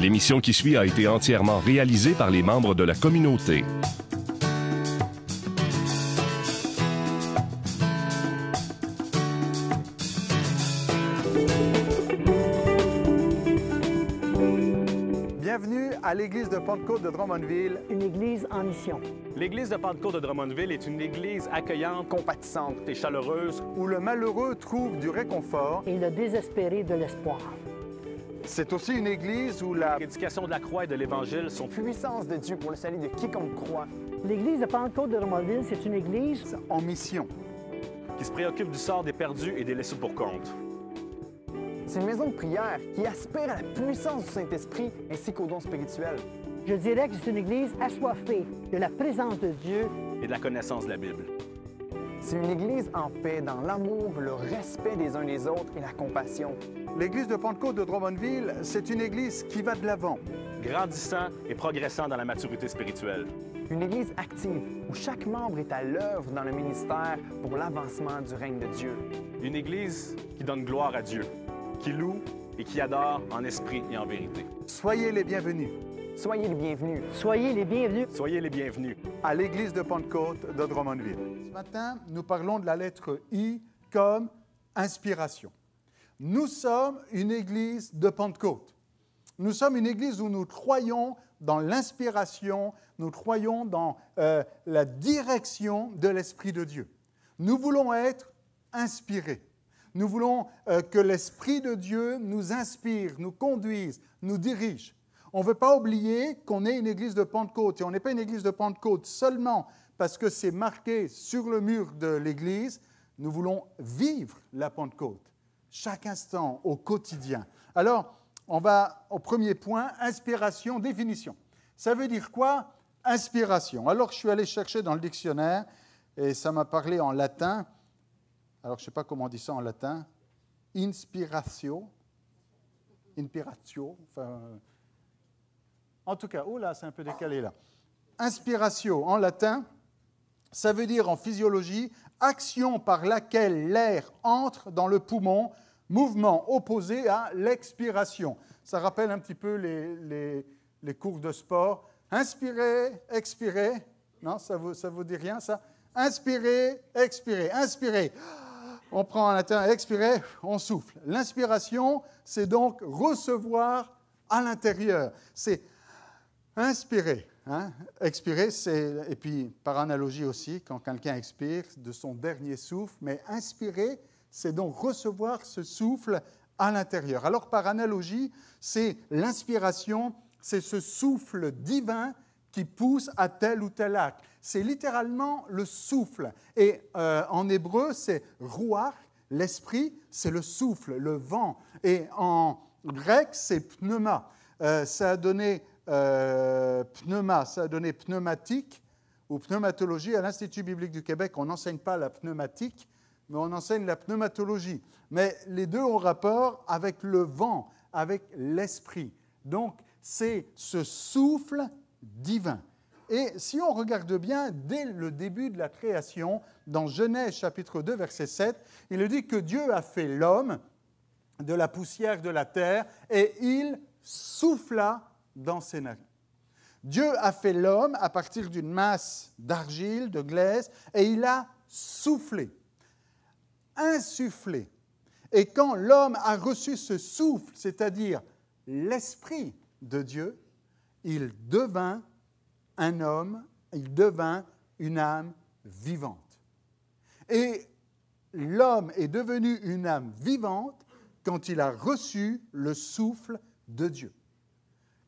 L'émission qui suit a été entièrement réalisée par les membres de la communauté. Bienvenue à l'église de Pentecôte de Drummondville. Une église en mission. L'église de Pentecôte de Drummondville est une église accueillante, compatissante et chaleureuse où le malheureux trouve du réconfort et le désespéré de l'espoir. C'est aussi une église où la prédication de la croix et de l'Évangile sont puissance de Dieu pour le salut de quiconque croit. L'église de Pentecôte de Romanville, c'est une église en mission qui se préoccupe du sort des perdus et des laissés pour compte. C'est une maison de prière qui aspire à la puissance du Saint-Esprit ainsi qu'aux dons spirituels. Je dirais que c'est une église assoiffée de la présence de Dieu et de la connaissance de la Bible. C'est une Église en paix, dans l'amour, le respect des uns des autres et la compassion. L'Église de Pentecôte de Drummondville, c'est une Église qui va de l'avant. Grandissant et progressant dans la maturité spirituelle. Une Église active, où chaque membre est à l'œuvre dans le ministère pour l'avancement du règne de Dieu. Une Église qui donne gloire à Dieu, qui loue et qui adore en esprit et en vérité. Soyez les bienvenus. Soyez les bienvenus. Soyez les bienvenus. Soyez les bienvenus. À l'église de Pentecôte de Drummondville. Ce matin, nous parlons de la lettre I comme inspiration. Nous sommes une église de Pentecôte. Nous sommes une église où nous croyons dans l'inspiration, nous croyons dans euh, la direction de l'Esprit de Dieu. Nous voulons être inspirés. Nous voulons euh, que l'Esprit de Dieu nous inspire, nous conduise, nous dirige. On ne veut pas oublier qu'on est une église de Pentecôte. Et on n'est pas une église de Pentecôte seulement parce que c'est marqué sur le mur de l'église. Nous voulons vivre la Pentecôte, chaque instant, au quotidien. Alors, on va au premier point, inspiration, définition. Ça veut dire quoi Inspiration. Alors, je suis allé chercher dans le dictionnaire et ça m'a parlé en latin. Alors, je ne sais pas comment on dit ça en latin. Inspiratio. Inspiratio. Enfin, en tout cas, oh là, c'est un peu décalé là. Inspiration, en latin, ça veut dire en physiologie action par laquelle l'air entre dans le poumon, mouvement opposé à l'expiration. Ça rappelle un petit peu les, les, les cours de sport. Inspirez, expirez. Non, ça ne vous, ça vous dit rien, ça Inspirez, expirez, inspirez. On prend en latin, expirez, on souffle. L'inspiration, c'est donc recevoir à l'intérieur. C'est Inspirer. Hein? Expirer, c'est, et puis par analogie aussi, quand quelqu'un expire de son dernier souffle, mais inspirer, c'est donc recevoir ce souffle à l'intérieur. Alors par analogie, c'est l'inspiration, c'est ce souffle divin qui pousse à tel ou tel acte. C'est littéralement le souffle. Et euh, en hébreu, c'est ruach, l'esprit, c'est le souffle, le vent. Et en grec, c'est pneuma. Euh, ça a donné euh, pneuma, ça a donné pneumatique ou pneumatologie. À l'Institut biblique du Québec, on n'enseigne pas la pneumatique, mais on enseigne la pneumatologie. Mais les deux ont rapport avec le vent, avec l'esprit. Donc, c'est ce souffle divin. Et si on regarde bien, dès le début de la création, dans Genèse chapitre 2, verset 7, il dit que Dieu a fait l'homme de la poussière de la terre et il souffla dans Dieu a fait l'homme à partir d'une masse d'argile, de glaise, et il a soufflé, insufflé. Et quand l'homme a reçu ce souffle, c'est-à-dire l'Esprit de Dieu, il devint un homme, il devint une âme vivante. Et l'homme est devenu une âme vivante quand il a reçu le souffle de Dieu.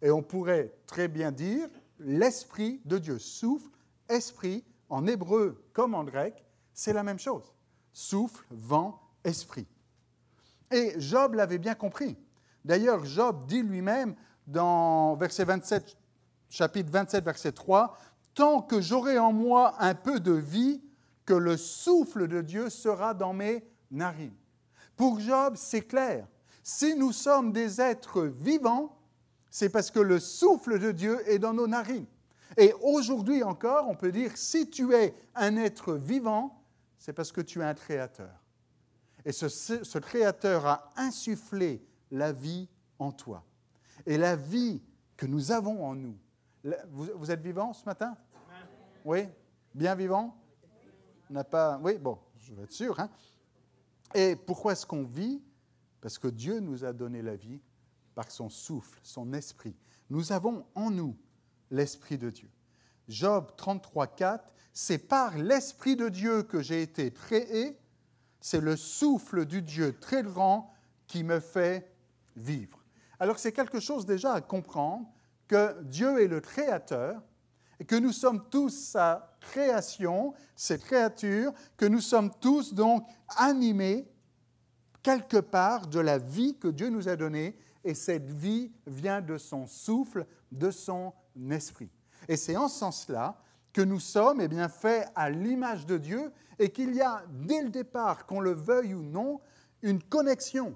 Et on pourrait très bien dire l'Esprit de Dieu. Souffle, esprit, en hébreu comme en grec, c'est la même chose. Souffle, vent, esprit. Et Job l'avait bien compris. D'ailleurs, Job dit lui-même dans verset 27, chapitre 27, verset 3, Tant que j'aurai en moi un peu de vie, que le souffle de Dieu sera dans mes narines. Pour Job, c'est clair. Si nous sommes des êtres vivants, c'est parce que le souffle de Dieu est dans nos narines. Et aujourd'hui encore, on peut dire, si tu es un être vivant, c'est parce que tu es un créateur. Et ce, créateur a insufflé la vie en toi. Et la vie que nous avons en nous. Vous, êtes vivant ce matin Oui Bien vivant n'a pas. Oui, bon, je vais être sûr. Hein. Et pourquoi est-ce qu'on vit Parce que Dieu nous a donné la vie par son souffle, son esprit. Nous avons en nous l'esprit de Dieu. Job 33, 4, c'est par l'esprit de Dieu que j'ai été créé, c'est le souffle du Dieu très grand qui me fait vivre. Alors c'est quelque chose déjà à comprendre que Dieu est le créateur et que nous sommes tous sa création, ses créatures, que nous sommes tous donc animés quelque part de la vie que Dieu nous a donnée et cette vie vient de son souffle, de son esprit. Et c'est en ce sens-là que nous sommes eh bien, faits à l'image de Dieu et qu'il y a dès le départ, qu'on le veuille ou non, une connexion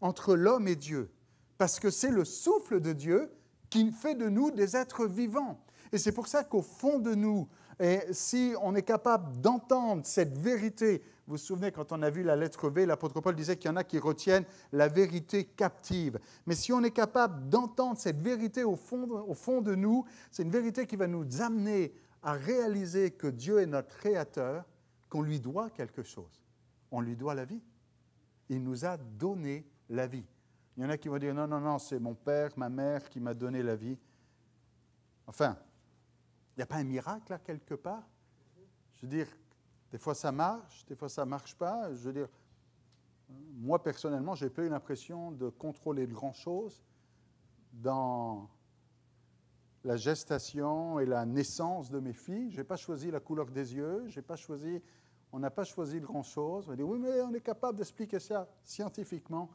entre l'homme et Dieu. Parce que c'est le souffle de Dieu qui fait de nous des êtres vivants. Et c'est pour ça qu'au fond de nous, et si on est capable d'entendre cette vérité, vous vous souvenez quand on a vu la lettre V, l'apôtre Paul disait qu'il y en a qui retiennent la vérité captive. Mais si on est capable d'entendre cette vérité au fond, au fond de nous, c'est une vérité qui va nous amener à réaliser que Dieu est notre Créateur, qu'on lui doit quelque chose. On lui doit la vie. Il nous a donné la vie. Il y en a qui vont dire non, non, non, c'est mon père, ma mère qui m'a donné la vie. Enfin, n'y a pas un miracle là quelque part Je veux dire, des fois ça marche, des fois ça ne marche pas. Je veux dire, moi personnellement, j'ai pas eu l'impression de contrôler grand-chose dans la gestation et la naissance de mes filles. Je n'ai pas choisi la couleur des yeux, j'ai pas choisi, on n'a pas choisi grand-chose. On dit, oui, mais on est capable d'expliquer ça scientifiquement.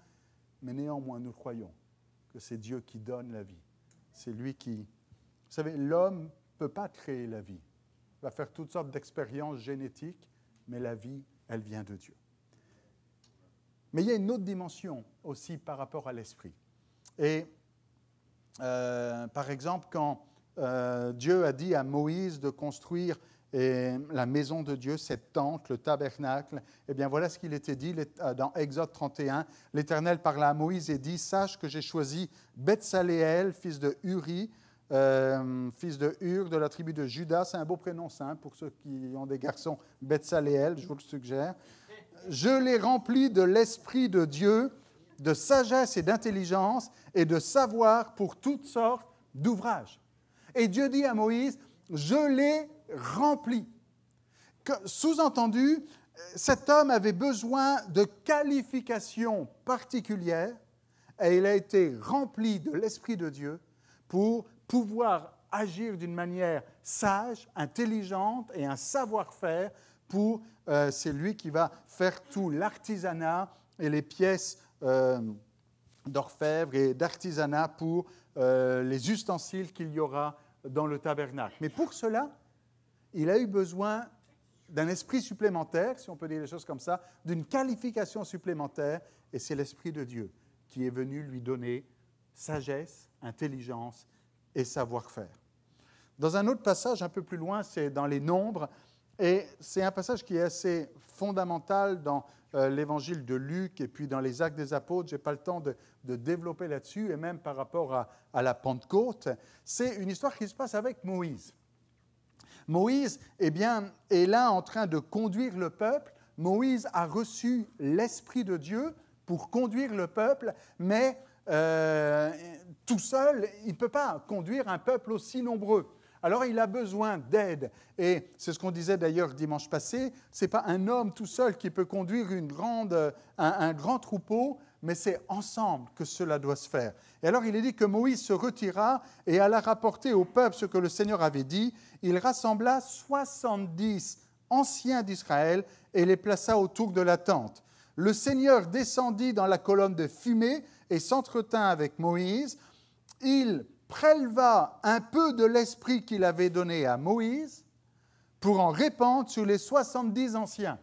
Mais néanmoins, nous croyons que c'est Dieu qui donne la vie. C'est lui qui... Vous savez, l'homme ne peut pas créer la vie. Il va faire toutes sortes d'expériences génétiques, mais la vie, elle vient de Dieu. Mais il y a une autre dimension aussi par rapport à l'esprit. Et euh, par exemple, quand euh, Dieu a dit à Moïse de construire la maison de Dieu, cette tente, le tabernacle, eh bien voilà ce qu'il était dit euh, dans Exode 31. L'Éternel parla à Moïse et dit, Sache que j'ai choisi Betsaléel, fils de Uri, euh, fils de Hur, de la tribu de Judas. C'est un beau prénom simple hein, pour ceux qui ont des garçons, Betsaléel, je vous le suggère. Je l'ai rempli de l'Esprit de Dieu, de sagesse et d'intelligence, et de savoir pour toutes sortes d'ouvrages. Et Dieu dit à Moïse, je l'ai rempli. Sous-entendu, cet homme avait besoin de qualifications particulières et il a été rempli de l'Esprit de Dieu pour pouvoir agir d'une manière sage, intelligente et un savoir-faire pour, euh, c'est lui qui va faire tout l'artisanat et les pièces euh, d'orfèvre et d'artisanat pour euh, les ustensiles qu'il y aura dans le tabernacle. Mais pour cela, il a eu besoin d'un esprit supplémentaire, si on peut dire les choses comme ça, d'une qualification supplémentaire, et c'est l'Esprit de Dieu qui est venu lui donner sagesse, intelligence et savoir-faire. Dans un autre passage, un peu plus loin, c'est dans les nombres, et c'est un passage qui est assez fondamental dans euh, l'évangile de Luc et puis dans les actes des apôtres. Je n'ai pas le temps de, développer là-dessus, et même par rapport à, à la Pentecôte. C'est une histoire qui se passe avec Moïse. Moïse eh bien, est là en train de conduire le peuple. Moïse a reçu l'Esprit de Dieu pour conduire le peuple, mais euh, tout seul, il ne peut pas conduire un peuple aussi nombreux. Alors il a besoin d'aide. Et c'est ce qu'on disait d'ailleurs dimanche passé, ce n'est pas un homme tout seul qui peut conduire euh, un, un, grand troupeau, mais c'est ensemble que cela doit se faire. Et alors il est dit que Moïse se retira et alla rapporter au peuple ce que le Seigneur avait dit. Il rassembla 70 anciens d'Israël et les plaça autour de la tente. Le Seigneur descendit dans la colonne de fumée et s'entretint avec Moïse, il préleva un peu de l'esprit qu'il avait donné à Moïse pour en répandre sur les 70 anciens.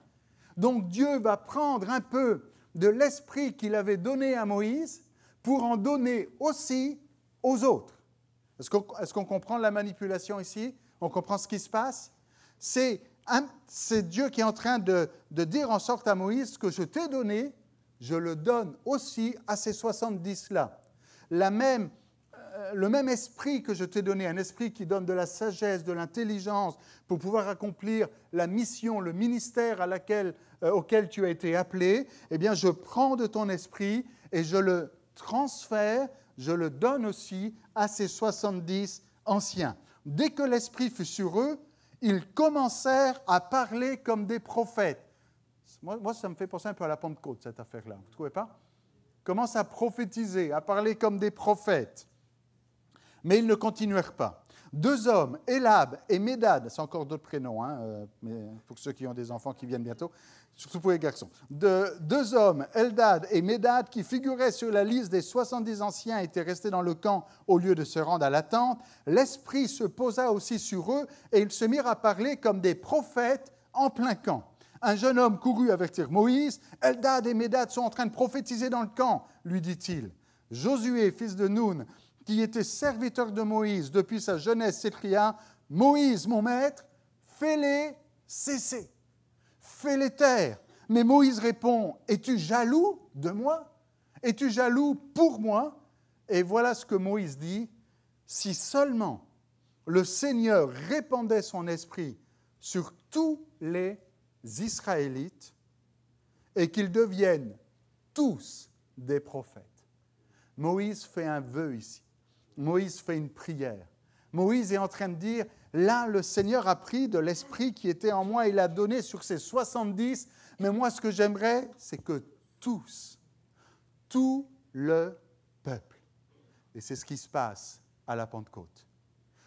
Donc Dieu va prendre un peu de l'esprit qu'il avait donné à Moïse pour en donner aussi aux autres. Est-ce qu'on comprend la manipulation ici On comprend ce qui se passe C'est Dieu qui est en train de, dire en sorte à Moïse, que je t'ai donné, je le donne aussi à ces 70-là. Euh, le même esprit que je t'ai donné, un esprit qui donne de la sagesse, de l'intelligence, pour pouvoir accomplir la mission, le ministère euh, auquel tu as été appelé, eh bien, je prends de ton esprit et je le transfère, je le donne aussi à ces 70 anciens. Dès que l'esprit fut sur eux, ils commencèrent à parler comme des prophètes moi, ça me fait penser un peu à la Pentecôte, cette affaire-là. Vous ne trouvez pas Commence à prophétiser, à parler comme des prophètes. Mais ils ne continuèrent pas. Deux hommes, Elab et Médad, c'est encore d'autres prénoms, hein, euh, mais pour ceux qui ont des enfants qui viennent bientôt, surtout pour les garçons. deux hommes, Eldad et Médad, qui figuraient sur la liste des 70 anciens, étaient restés dans le camp au lieu de se rendre à l'attente. L'Esprit se posa aussi sur eux et ils se mirent à parler comme des prophètes en plein camp. Un jeune homme courut avertir Moïse. Eldad et Médad sont en train de prophétiser dans le camp, lui dit-il. Josué, fils de Noun, qui était serviteur de Moïse depuis sa jeunesse, s'écria Moïse, mon maître, fais-les cesser, fais-les taire. Mais Moïse répond Es-tu jaloux de moi Es-tu jaloux pour moi Et voilà ce que Moïse dit Si seulement le Seigneur répandait son esprit sur tous les Israélites et qu'ils deviennent tous des prophètes. Moïse fait un vœu ici. Moïse fait une prière. Moïse est en train de dire, là, le Seigneur a pris de l'esprit qui était en moi, il a donné sur ses 70, mais moi, ce que j'aimerais, c'est que tous, tout le peuple, et c'est ce qui se passe à la Pentecôte,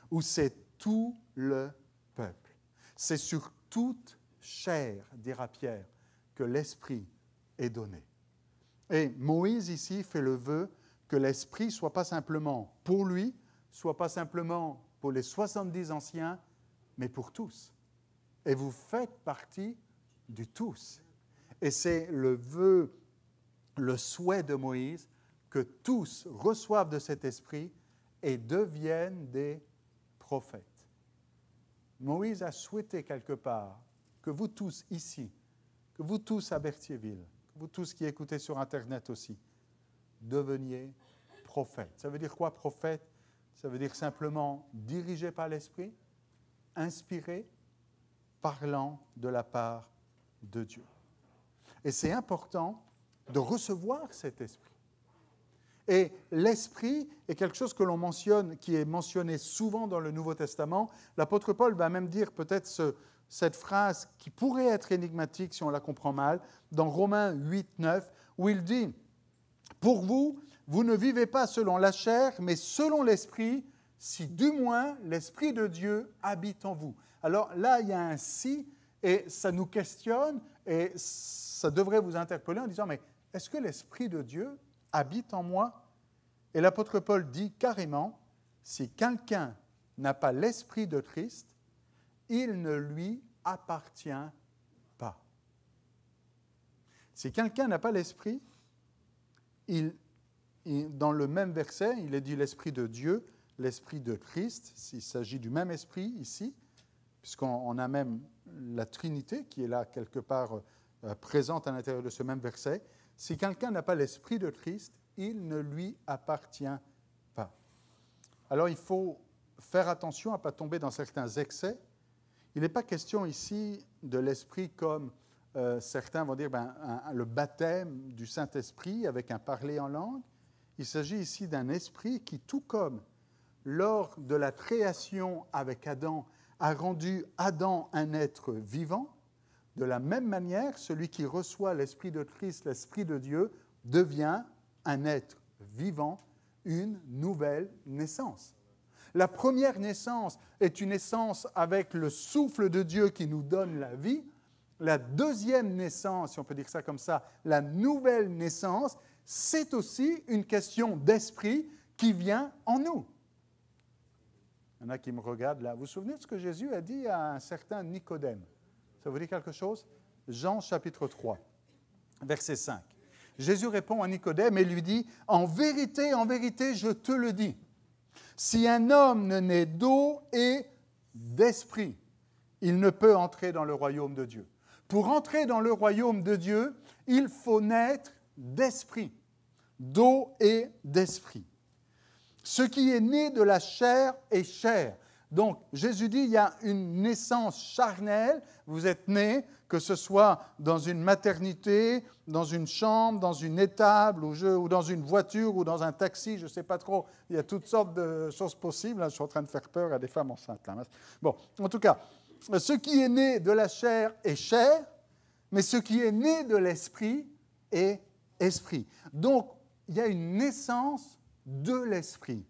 où c'est tout le peuple, c'est sur toute « Cher, dira Pierre, que l'Esprit est donné. Et Moïse ici fait le vœu que l'Esprit soit pas simplement pour lui, soit pas simplement pour les 70 anciens, mais pour tous. Et vous faites partie du tous. Et c'est le vœu, le souhait de Moïse que tous reçoivent de cet esprit et deviennent des prophètes. Moïse a souhaité quelque part que vous tous ici, que vous tous à Berthierville, que vous tous qui écoutez sur Internet aussi, deveniez prophètes. Ça veut dire quoi prophète Ça veut dire simplement dirigé par l'Esprit, inspiré, parlant de la part de Dieu. Et c'est important de recevoir cet esprit. Et l'esprit est quelque chose que l'on mentionne, qui est mentionné souvent dans le Nouveau Testament. L'apôtre Paul va même dire peut-être ce, cette phrase qui pourrait être énigmatique si on la comprend mal, dans Romains 8, 9, où il dit, Pour vous, vous ne vivez pas selon la chair, mais selon l'Esprit, si du moins l'Esprit de Dieu habite en vous. Alors là, il y a un si, et ça nous questionne, et ça devrait vous interpeller en disant, mais est-ce que l'Esprit de Dieu habite en moi Et l'apôtre Paul dit carrément, si quelqu'un n'a pas l'Esprit de Christ, il ne lui appartient pas. Si quelqu'un n'a pas l'esprit, dans le même verset, il est dit l'esprit de Dieu, l'esprit de Christ, s'il s'agit du même esprit ici, puisqu'on a même la Trinité qui est là quelque part euh, présente à l'intérieur de ce même verset. Si quelqu'un n'a pas l'esprit de Christ, il ne lui appartient pas. Alors il faut faire attention à ne pas tomber dans certains excès il n'est pas question ici de l'Esprit comme euh, certains vont dire ben, le baptême du Saint-Esprit avec un parler en langue. Il s'agit ici d'un esprit qui, tout comme lors de la création avec Adam, a rendu Adam un être vivant, de la même manière, celui qui reçoit l'Esprit de Christ, l'Esprit de Dieu, devient un être vivant, une nouvelle naissance. La première naissance est une naissance avec le souffle de Dieu qui nous donne la vie. La deuxième naissance, si on peut dire ça comme ça, la nouvelle naissance, c'est aussi une question d'esprit qui vient en nous. Il y en a qui me regardent là. Vous vous souvenez de ce que Jésus a dit à un certain Nicodème Ça vous dit quelque chose Jean chapitre 3, verset 5. Jésus répond à Nicodème et lui dit, En vérité, en vérité, je te le dis. Si un homme ne naît d'eau et d'esprit, il ne peut entrer dans le royaume de Dieu. Pour entrer dans le royaume de Dieu, il faut naître d'esprit, d'eau et d'esprit. Ce qui est né de la chair est chair. Donc Jésus dit, il y a une naissance charnelle, vous êtes né, que ce soit dans une maternité, dans une chambre, dans une étable, ou, dans une voiture, ou dans un taxi, je ne sais pas trop. Il y a toutes sortes de choses possibles. Hein. je suis en train de faire peur à des femmes enceintes. Bon, en tout cas, ce qui est né de la chair est chair, mais ce qui est né de l'esprit est esprit. Donc, il y a une naissance de l'esprit,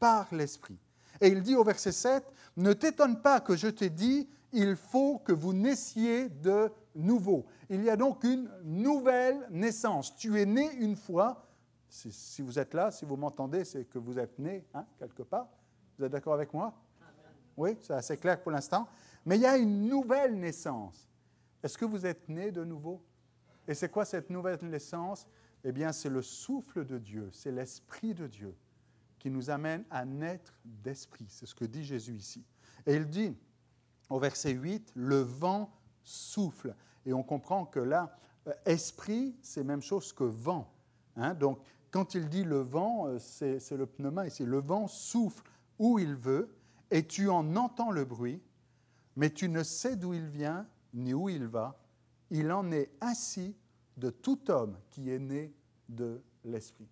par l'esprit. Et il dit au verset 7, Ne t'étonne pas que je t'ai dit, il faut que vous naissiez de nouveau. Il y a donc une nouvelle naissance. Tu es né une fois. Si, vous êtes là, si vous m'entendez, c'est que vous êtes né hein, quelque part. Vous êtes d'accord avec moi Oui, c'est assez clair pour l'instant. Mais il y a une nouvelle naissance. Est-ce que vous êtes né de nouveau Et c'est quoi cette nouvelle naissance Eh bien, c'est le souffle de Dieu, c'est l'Esprit de Dieu qui nous amène à naître d'esprit. C'est ce que dit Jésus ici. Et il dit, au verset 8, le vent souffle. Et on comprend que là, euh, esprit, c'est même chose que vent. Hein. Donc, quand il dit le vent, euh, c'est le pneuma c'est Le vent souffle où il veut, et tu en entends le bruit, mais tu ne sais d'où il vient ni où il va. Il en est ainsi de tout homme qui est né de l'esprit.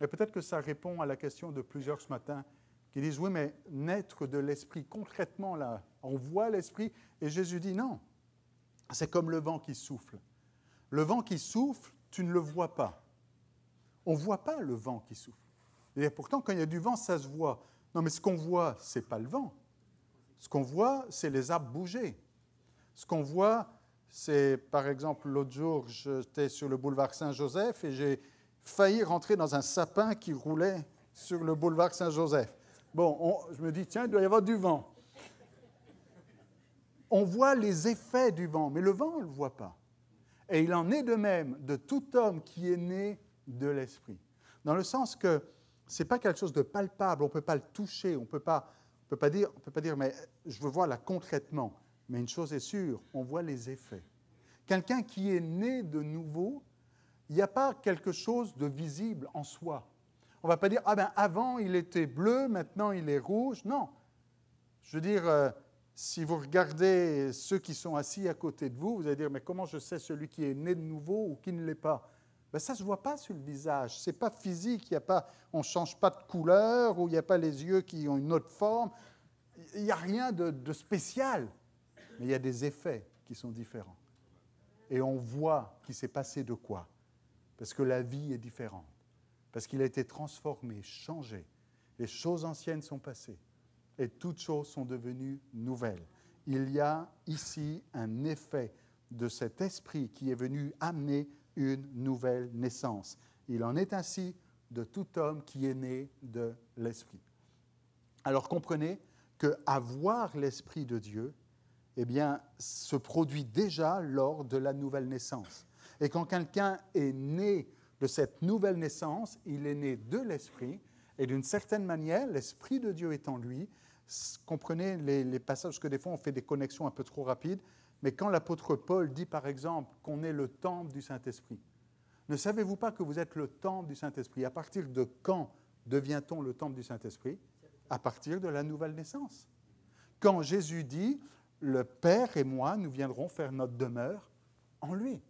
Et peut-être que ça répond à la question de plusieurs ce matin. Ils disent, oui, mais naître de l'esprit, concrètement, là, on voit l'esprit, et Jésus dit, non, c'est comme le vent qui souffle. Le vent qui souffle, tu ne le vois pas. On ne voit pas le vent qui souffle. Et pourtant, quand il y a du vent, ça se voit. Non, mais ce qu'on voit, c'est pas le vent. Ce qu'on voit, c'est les arbres bouger. Ce qu'on voit, c'est, par exemple, l'autre jour, j'étais sur le boulevard Saint-Joseph et j'ai failli rentrer dans un sapin qui roulait sur le boulevard Saint-Joseph. Bon, je me dis, tiens, il doit y avoir du vent. On voit les effets du vent, mais le vent, on ne le voit pas. Et il en est de même de tout homme qui est né de l'Esprit. Dans le sens que ce n'est pas quelque chose de palpable, on ne peut pas le toucher, on ne peut pas, peut dire, peut pas dire, mais je veux voir là concrètement. Mais une chose est sûre, on voit les effets. Quelqu'un qui est né de nouveau, il n'y a pas quelque chose de visible en soi. On ne va pas dire, ah ben avant il était bleu, maintenant il est rouge. Non. Je veux dire, euh, si vous regardez ceux qui sont assis à côté de vous, vous allez dire, mais comment je sais celui qui est né de nouveau ou qui ne l'est pas ben, Ça ne se voit pas sur le visage. Ce n'est pas physique. y a pas, on ne change pas de couleur ou il n'y a pas les yeux qui ont une autre forme. Il n'y a rien de, de spécial. Mais il y a des effets qui sont différents. Et on voit qui s'est passé de quoi. Parce que la vie est différente parce qu'il a été transformé, changé. Les choses anciennes sont passées et toutes choses sont devenues nouvelles. Il y a ici un effet de cet esprit qui est venu amener une nouvelle naissance. Il en est ainsi de tout homme qui est né de l'esprit. Alors comprenez que avoir l'esprit de Dieu, eh bien, se produit déjà lors de la nouvelle naissance. Et quand quelqu'un est né de cette nouvelle naissance, il est né de l'Esprit, et d'une certaine manière, l'Esprit de Dieu est en lui. Comprenez les, passages, que des fois on fait des connexions un peu trop rapides, mais quand l'apôtre Paul dit par exemple qu'on est le temple du Saint-Esprit, ne savez-vous pas que vous êtes le temple du Saint-Esprit À partir de quand devient-on le temple du Saint-Esprit À partir de la nouvelle naissance. Quand Jésus dit, le Père et moi, nous viendrons faire notre demeure en lui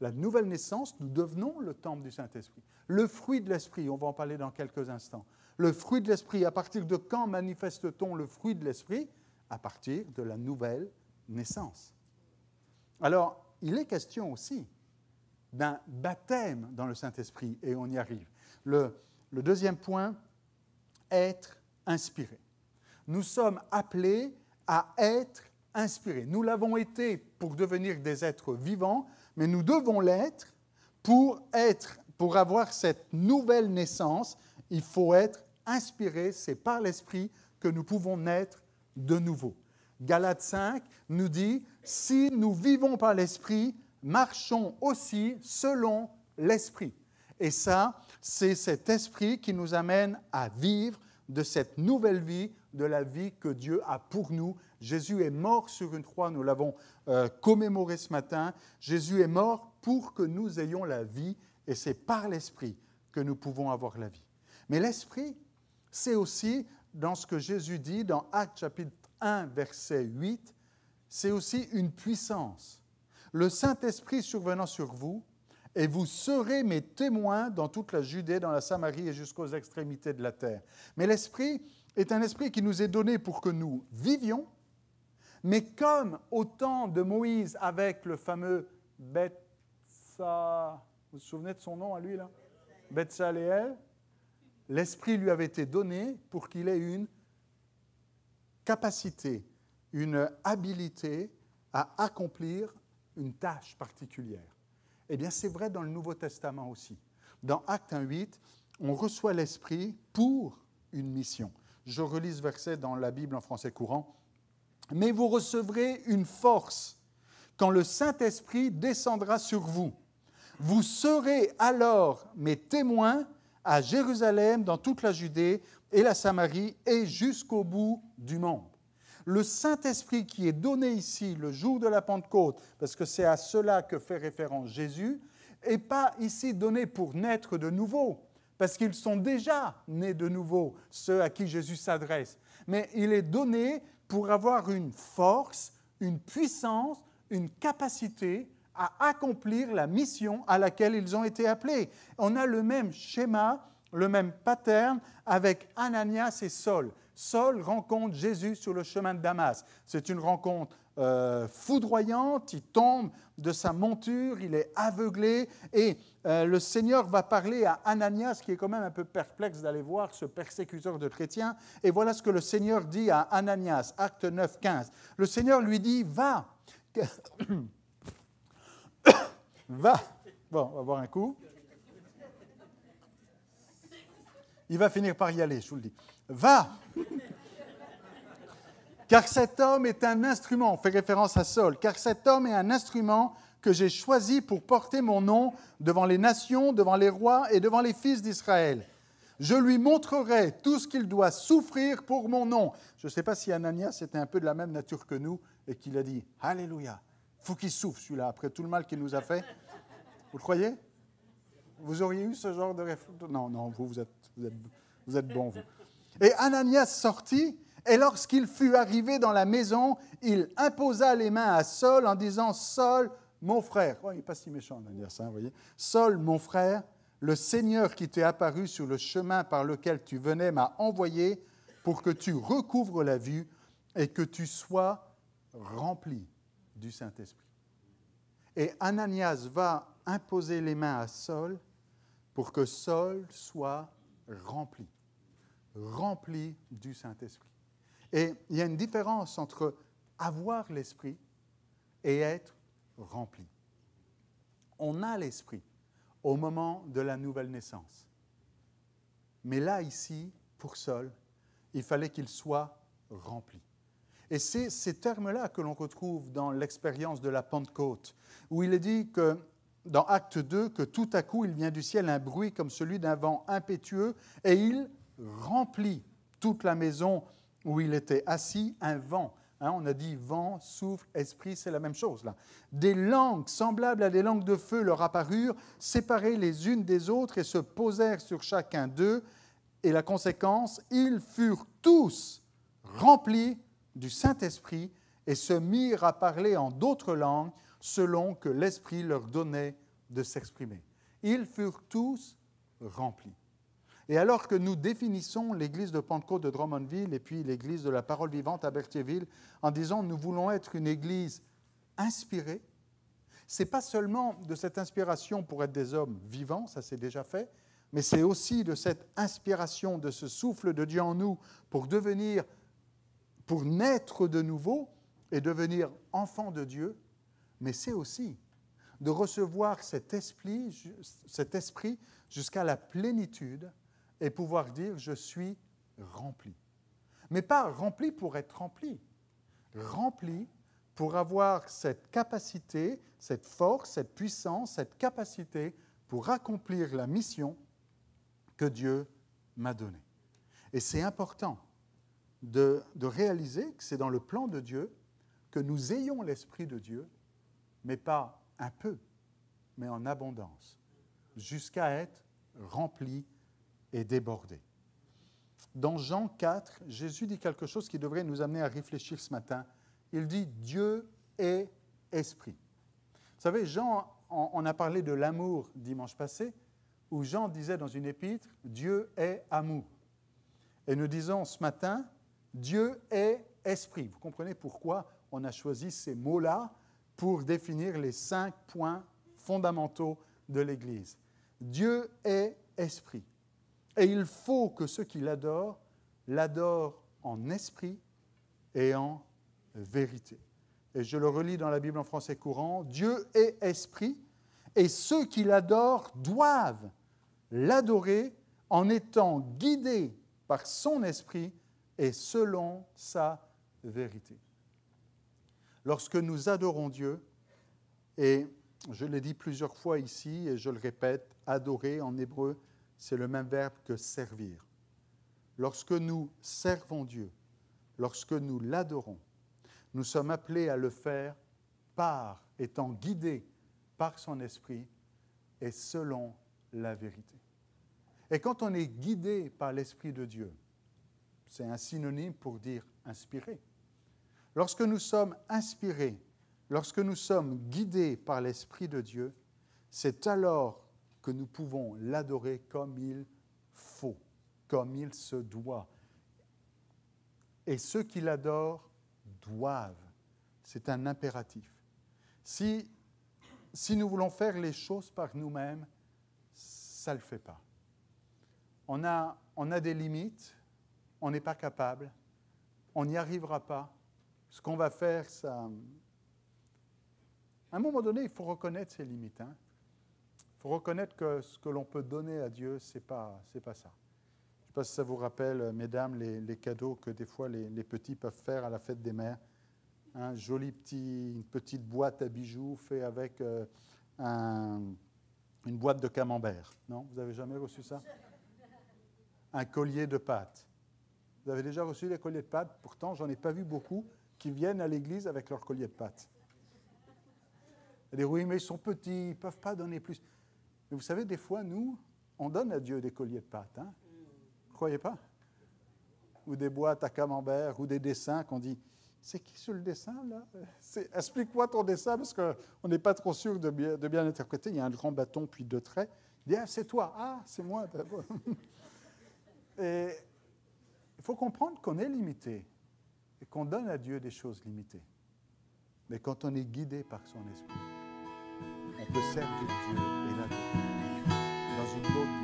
la nouvelle naissance, nous devenons le temple du Saint-Esprit. Le fruit de l'Esprit, on va en parler dans quelques instants. Le fruit de l'Esprit, à partir de quand manifeste-t-on le fruit de l'Esprit À partir de la nouvelle naissance. Alors, il est question aussi d'un baptême dans le Saint-Esprit, et on y arrive. Le, deuxième point, être inspiré. Nous sommes appelés à être inspirés. Nous l'avons été pour devenir des êtres vivants, mais nous devons l'être pour être, pour avoir cette nouvelle naissance, il faut être inspiré, c'est par l'Esprit que nous pouvons naître de nouveau. Galates 5 nous dit, si nous vivons par l'Esprit, marchons aussi selon l'Esprit. Et ça, c'est cet Esprit qui nous amène à vivre de cette nouvelle vie, de la vie que Dieu a pour nous Jésus est mort sur une croix, nous l'avons euh, commémoré ce matin. Jésus est mort pour que nous ayons la vie et c'est par l'Esprit que nous pouvons avoir la vie. Mais l'Esprit, c'est aussi dans ce que Jésus dit dans Acte chapitre 1, verset 8, c'est aussi une puissance. Le Saint-Esprit survenant sur vous, et vous serez mes témoins dans toute la Judée, dans la Samarie et jusqu'aux extrémités de la terre. Mais l'Esprit est un esprit qui nous est donné pour que nous vivions, mais comme au temps de Moïse avec le fameux Betsa, vous vous souvenez de son nom à lui là Betsaléel, l'Esprit lui avait été donné pour qu'il ait une capacité, une habilité à accomplir une tâche particulière. Eh bien, c'est vrai dans le Nouveau Testament aussi. Dans Acte 1.8, on reçoit l'Esprit pour une mission. Je relis ce verset dans la Bible en français courant mais vous recevrez une force quand le Saint-Esprit descendra sur vous. Vous serez alors mes témoins à Jérusalem, dans toute la Judée et la Samarie et jusqu'au bout du monde. Le Saint-Esprit qui est donné ici le jour de la Pentecôte, parce que c'est à cela que fait référence Jésus, n'est pas ici donné pour naître de nouveau, parce qu'ils sont déjà nés de nouveau, ceux à qui Jésus s'adresse, mais il est donné pour avoir une force, une puissance, une capacité à accomplir la mission à laquelle ils ont été appelés. On a le même schéma, le même pattern avec Ananias et Saul. Saul rencontre Jésus sur le chemin de Damas. C'est une rencontre euh, foudroyante, il tombe de sa monture, il est aveuglé, et euh, le Seigneur va parler à Ananias, qui est quand même un peu perplexe d'aller voir ce persécuteur de chrétiens, et voilà ce que le Seigneur dit à Ananias, acte 9, 15. Le Seigneur lui dit, va, va, bon, on va voir un coup. Il va finir par y aller, je vous le dis. Va, car cet homme est un instrument, on fait référence à Saul, car cet homme est un instrument que j'ai choisi pour porter mon nom devant les nations, devant les rois et devant les fils d'Israël. Je lui montrerai tout ce qu'il doit souffrir pour mon nom. Je ne sais pas si Ananias était un peu de la même nature que nous et qu'il a dit Alléluia, faut qu'il souffre celui-là après tout le mal qu'il nous a fait. Vous le croyez Vous auriez eu ce genre de réflexion Non, non, vous, vous êtes, vous êtes bon, vous. Et Ananias sortit et lorsqu'il fut arrivé dans la maison, il imposa les mains à Saul en disant Saul, mon frère. Oh, il pas si méchant dire ça, vous voyez. Saul, mon frère, le Seigneur qui t'est apparu sur le chemin par lequel tu venais m'a envoyé pour que tu recouvres la vue et que tu sois rempli du Saint-Esprit. Et Ananias va imposer les mains à Saul pour que Saul soit rempli, rempli du Saint-Esprit. Et il y a une différence entre avoir l'esprit et être rempli. On a l'esprit au moment de la nouvelle naissance. Mais là, ici, pour seul il fallait qu'il soit rempli. Et c'est ces termes-là que l'on retrouve dans l'expérience de la Pentecôte, où il est dit que dans Acte 2, que tout à coup il vient du ciel un bruit comme celui d'un vent impétueux, et il remplit toute la maison où il était assis, un vent. Hein, on a dit vent, souffle, esprit, c'est la même chose là. Des langues semblables à des langues de feu leur apparurent, séparées les unes des autres et se posèrent sur chacun d'eux. Et la conséquence, ils furent tous remplis du Saint-Esprit et se mirent à parler en d'autres langues selon que l'Esprit leur donnait de s'exprimer. Ils furent tous remplis. Et alors que nous définissons l'église de Pentecôte de Drummondville et puis l'église de la parole vivante à Berthierville en disant nous voulons être une église inspirée, c'est pas seulement de cette inspiration pour être des hommes vivants, ça c'est déjà fait, mais c'est aussi de cette inspiration, de ce souffle de Dieu en nous pour devenir, pour naître de nouveau et devenir enfant de Dieu, mais c'est aussi de recevoir cet esprit, cet esprit jusqu'à la plénitude et pouvoir dire je suis rempli. Mais pas rempli pour être rempli, rempli pour avoir cette capacité, cette force, cette puissance, cette capacité pour accomplir la mission que Dieu m'a donnée. Et c'est important de, réaliser que c'est dans le plan de Dieu que nous ayons l'Esprit de Dieu, mais pas un peu, mais en abondance, jusqu'à être remplis est débordé. Dans Jean 4, Jésus dit quelque chose qui devrait nous amener à réfléchir ce matin. Il dit Dieu est esprit. Vous savez, Jean, on a parlé de l'amour dimanche passé, où Jean disait dans une épître, Dieu est amour. Et nous disons ce matin, Dieu est esprit. Vous comprenez pourquoi on a choisi ces mots-là pour définir les cinq points fondamentaux de l'Église. Dieu est esprit. Et il faut que ceux qui l'adorent l'adorent en esprit et en vérité. Et je le relis dans la Bible en français courant, Dieu est esprit, et ceux qui l'adorent doivent l'adorer en étant guidés par son esprit et selon sa vérité. Lorsque nous adorons Dieu, et je l'ai dit plusieurs fois ici, et je le répète, adorer en hébreu c'est le même verbe que servir. Lorsque nous servons Dieu, lorsque nous l'adorons, nous sommes appelés à le faire par, étant guidés par son esprit et selon la vérité. Et quand on est guidé par l'esprit de Dieu, c'est un synonyme pour dire inspiré. Lorsque nous sommes inspirés, lorsque nous sommes guidés par l'esprit de Dieu, c'est alors que nous pouvons l'adorer comme il faut, comme il se doit. Et ceux qui l'adorent doivent. C'est un impératif. Si, si nous voulons faire les choses par nous-mêmes, ça ne le fait pas. On a, on a des limites, on n'est pas capable, on n'y arrivera pas. Ce qu'on va faire, ça... À un moment donné, il faut reconnaître ses limites. Hein faut reconnaître que ce que l'on peut donner à Dieu, ce n'est pas, pas ça. Je ne sais pas si ça vous rappelle, euh, mesdames, les, cadeaux que des fois les, petits peuvent faire à la fête des mères. Un joli petit, une petite boîte à bijoux fait avec euh, une boîte de camembert. Non Vous n'avez jamais reçu ça Un collier de pâtes. Vous avez déjà reçu des colliers de pâtes Pourtant, j'en ai pas vu beaucoup qui viennent à l'église avec leur collier de pâtes. oui, mais ils sont petits, ils ne peuvent pas donner plus. Mais vous savez, des fois, nous, on donne à Dieu des colliers de pâtes. Hein. croyez pas Ou des boîtes à camembert, ou des dessins qu'on dit C'est qui sur le dessin, là Explique-moi ton dessin, parce qu'on n'est pas trop sûr de bien, de interpréter. Il y a un grand bâton, puis deux traits. Il dit ah, c'est toi. Ah, c'est moi. et il faut comprendre qu'on est limité et qu'on donne à Dieu des choses limitées. Mais quand on est guidé par son esprit, on peut servir Dieu et vie. you